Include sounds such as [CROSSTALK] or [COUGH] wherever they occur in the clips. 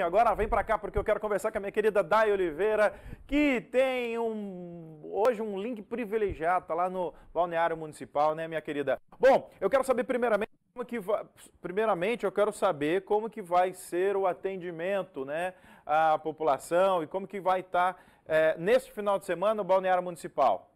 Agora vem para cá porque eu quero conversar com a minha querida Dai Oliveira, que tem um hoje um link privilegiado, tá lá no balneário municipal, né, minha querida? Bom, eu quero saber primeiramente como que primeiramente eu quero saber como que vai ser o atendimento, né, à população e como que vai tá, estar eh, é, neste final de semana o balneário municipal.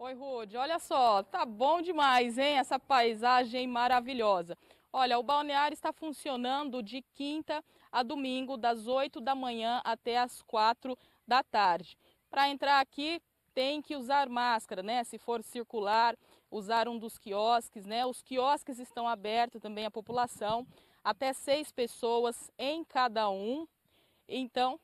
Oi, Rude. Olha só, tá bom demais, hein? Essa paisagem maravilhosa. Olha, o balneário está funcionando de quinta a domingo, das 8 da manhã até as 4 da tarde. Para entrar aqui, tem que usar máscara, né? Se for circular, usar um dos quiosques, né? Os quiosques estão abertos também à população, até seis pessoas em cada um. Então,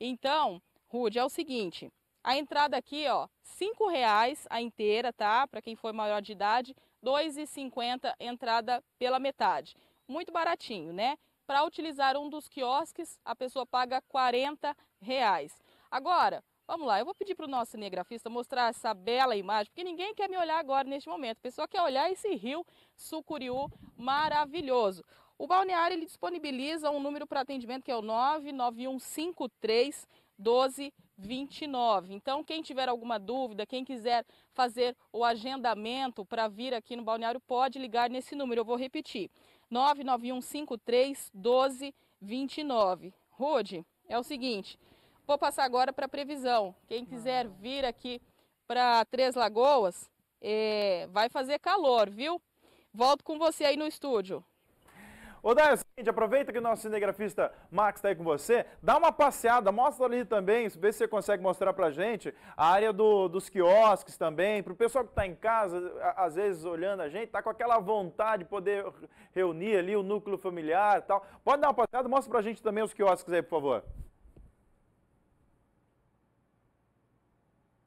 então, Rude, é o seguinte, a entrada aqui, ó, cinco reais a inteira, tá? Para quem for maior de idade, dois e cinquenta entrada pela metade. Muito baratinho, né? Para utilizar um dos quiosques, a pessoa paga quarenta reais. Agora, vamos lá, eu vou pedir para o nosso cinegrafista mostrar essa bela imagem, porque ninguém quer me olhar agora neste momento. A pessoa quer olhar esse rio sucuriú maravilhoso. O balneário ele disponibiliza um número para atendimento que é o 99153 12 29. Então, quem tiver alguma dúvida, quem quiser fazer o agendamento para vir aqui no balneário, pode ligar nesse número. Eu vou repetir: 99153 1229. Rude, é o seguinte, vou passar agora para a previsão. Quem quiser ah. vir aqui para Três Lagoas, é, vai fazer calor, viu? Volto com você aí no estúdio. Ô, Dai, é o seguinte, aproveita que o nosso cinegrafista Max está aí com você, dá uma passeada, mostra ali também, vê se você consegue mostrar para gente a área do, dos quiosques também, para o pessoal que está em casa, às vezes olhando a gente, tá com aquela vontade de poder reunir ali o núcleo familiar e tal. Pode dar uma passeada, mostra a gente também os quiosques aí, por favor.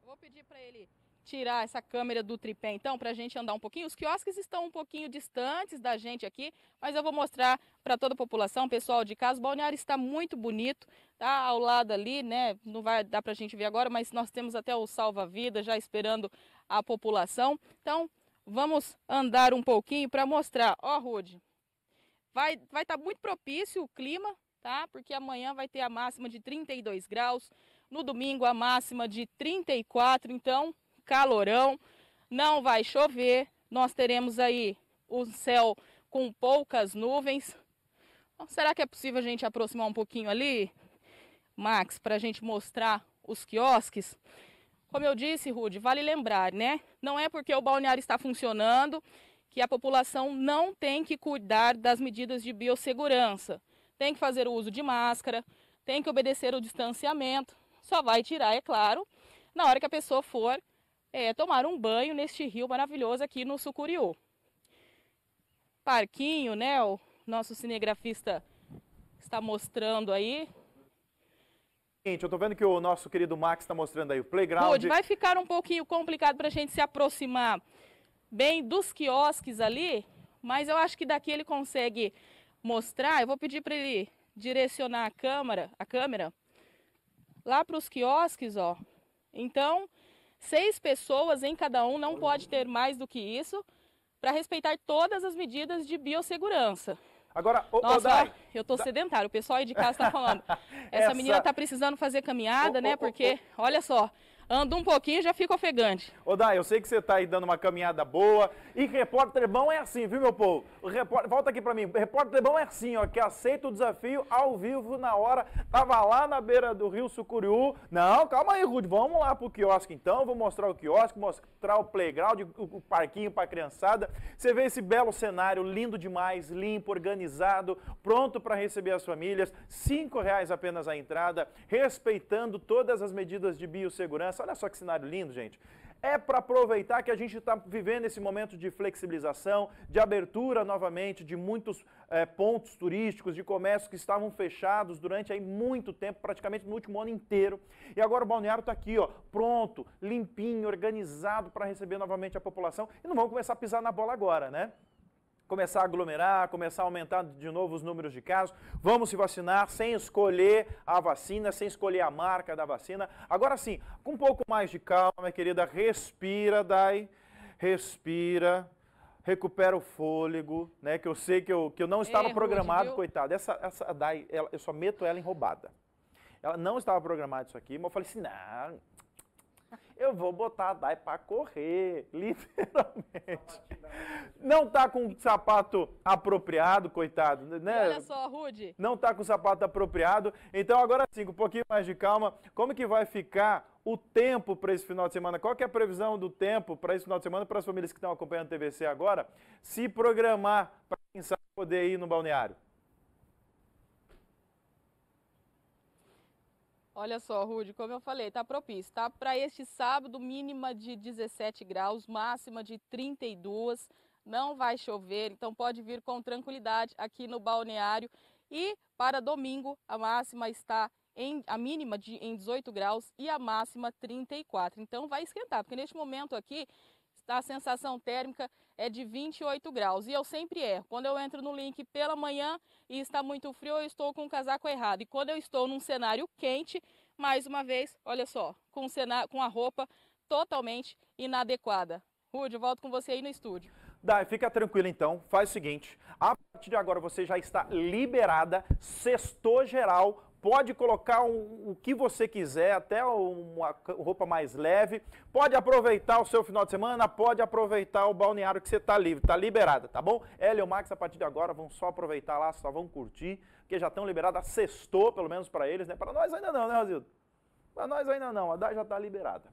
vou pedir para ele tirar essa câmera do tripé então para a gente andar um pouquinho. Os quiosques estão um pouquinho distantes da gente aqui, mas eu vou mostrar para toda a população, pessoal de casa. O balneário está muito bonito, tá ao lado ali, né? Não vai dar para a gente ver agora, mas nós temos até o salva-vida já esperando a população. Então vamos andar um pouquinho para mostrar. Ó, Rude, vai estar vai tá muito propício o clima, tá? Porque amanhã vai ter a máxima de 32 graus. No domingo, a máxima de 34, então calorão, não vai chover, nós teremos aí o céu com poucas nuvens. Será que é possível a gente aproximar um pouquinho ali, Max, para a gente mostrar os quiosques? Como eu disse, Rude, vale lembrar, né? Não é porque o balneário está funcionando que a população não tem que cuidar das medidas de biossegurança. Tem que fazer o uso de máscara, tem que obedecer o distanciamento. Só vai tirar, é claro, na hora que a pessoa for é, tomar um banho neste rio maravilhoso aqui no Sucuriú. Parquinho, né? O nosso cinegrafista está mostrando aí. Gente, eu tô vendo que o nosso querido Max está mostrando aí o playground. Pode, vai ficar um pouquinho complicado para a gente se aproximar bem dos quiosques ali, mas eu acho que daqui ele consegue mostrar. Eu vou pedir para ele direcionar a câmera, a câmera lá para os quiosques, ó. Então, seis pessoas em cada um, não pode ter mais do que isso, para respeitar todas as medidas de biossegurança. Agora, o, Nossa, Dai, eu tô sedentário, o pessoal aí de casa tá falando. Essa, [LAUGHS] essa menina tá precisando fazer caminhada, o, né? O, porque, olha só, Ando um pouquinho já fica ofegante. Ô Dai, eu sei que você está aí dando uma caminhada boa. E repórter bom é assim, viu, meu povo? repórter, volta aqui para mim. repórter bom é assim, ó, que aceita o desafio ao vivo na hora. Tava lá na beira do Rio Sucuriú. Não, calma aí, Rude, vamos lá pro quiosque então. Vou mostrar o quiosque, mostrar o playground, o parquinho para criançada. Você vê esse belo cenário, lindo demais, limpo, organizado, pronto para receber as famílias. Cinco reais apenas a entrada, respeitando todas as medidas de biossegurança segurança. Olha só que cenário lindo, gente. É para aproveitar que a gente está vivendo esse momento de flexibilização, de abertura novamente de muitos é, pontos turísticos, de comércio que estavam fechados durante aí muito tempo, praticamente no último ano inteiro. E agora o balneário está aqui, ó, pronto, limpinho, organizado para receber novamente a população. E não vão começar a pisar na bola agora, né? começar a aglomerar, começar a aumentar de novo os números de casos. Vamos se vacinar sem escolher a vacina, sem escolher a marca da vacina. Agora sim, com um pouco mais de calma, minha querida, respira, Dai, respira. Recupera o fôlego, né? Que eu sei que eu, que eu não estava programado, Rude, coitado. Essa, essa Dai, ela, eu só meto ela em roubada. Ela não estava programada isso aqui, mas eu falei assim, não, eu vou botar a Dai para correr, [LAUGHS] literalmente não tá com o sapato apropriado, coitado, né? Olha só, Rude. Não tá com o sapato apropriado. Então agora sim, com um pouquinho mais de calma, como que vai ficar o tempo para esse final de semana? Qual que é a previsão do tempo para esse final de semana para as famílias que estão acompanhando o TVC agora? Se programar para quem sabe poder ir no balneário. Olha só, Rude, como eu falei, está propício, tá? Para este sábado, mínima de 17 graus, máxima de 32 graus não vai chover, então pode vir com tranquilidade aqui no balneário. E para domingo, a máxima está em, a mínima de, em 18 graus e a máxima 34. Então vai esquentar, porque neste momento aqui a sensação térmica é de 28 graus. E eu sempre erro. Quando eu entro no link pela manhã e está muito frio, eu estou com o casaco errado. E quando eu estou num cenário quente, mais uma vez, olha só, com, cenário, com a roupa totalmente inadequada. Rude, volto com você aí no estúdio. Dai, fica tranquila então, faz o seguinte, a partir de agora você já está liberada, sextou geral, pode colocar um, o que você quiser, até uma roupa mais leve, pode aproveitar o seu final de semana, pode aproveitar o balneário que você está livre, está liberada, tá bom? Hélio Max, a partir de agora, vão só aproveitar lá, só vão curtir, porque já estão liberadas, sextou, pelo menos para eles, né? Para nós ainda não, né, Rosildo? Para nós ainda não, a Dai já está liberada.